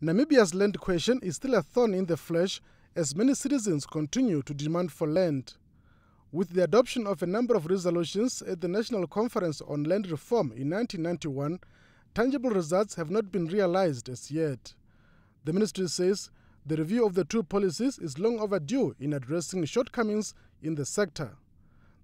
Namibia's land question is still a thorn in the flesh as many citizens continue to demand for land. With the adoption of a number of resolutions at the National Conference on Land Reform in 1991, tangible results have not been realized as yet. The ministry says the review of the two policies is long overdue in addressing shortcomings in the sector.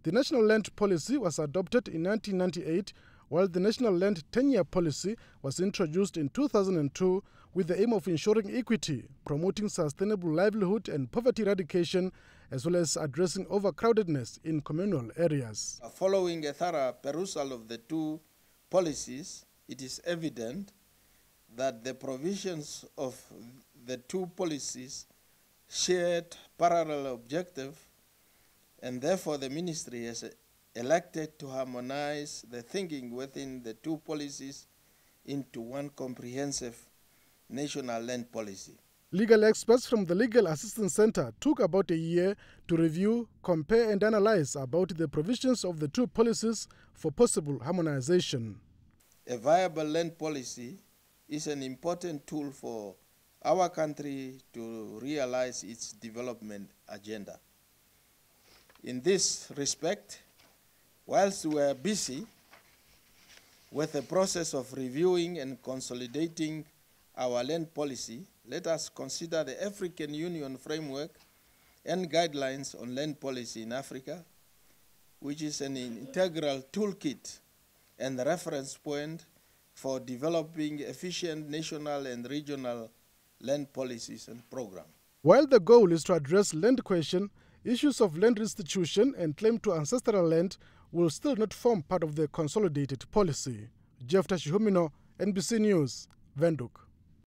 The National Land Policy was adopted in 1998 while the National Land Tenure Policy was introduced in 2002 with the aim of ensuring equity, promoting sustainable livelihood and poverty eradication, as well as addressing overcrowdedness in communal areas. Uh, following a thorough perusal of the two policies, it is evident that the provisions of the two policies shared parallel objectives and therefore the ministry has elected to harmonize the thinking within the two policies into one comprehensive national land policy. Legal experts from the Legal Assistance Center took about a year to review, compare and analyze about the provisions of the two policies for possible harmonization. A viable land policy is an important tool for our country to realize its development agenda. In this respect, Whilst we are busy with the process of reviewing and consolidating our land policy, let us consider the African Union framework and guidelines on land policy in Africa, which is an integral toolkit and reference point for developing efficient national and regional land policies and programs. While the goal is to address land question, issues of land restitution and claim to ancestral land will still not form part of the consolidated policy. Jeff Tashihumino, NBC News, Venduk.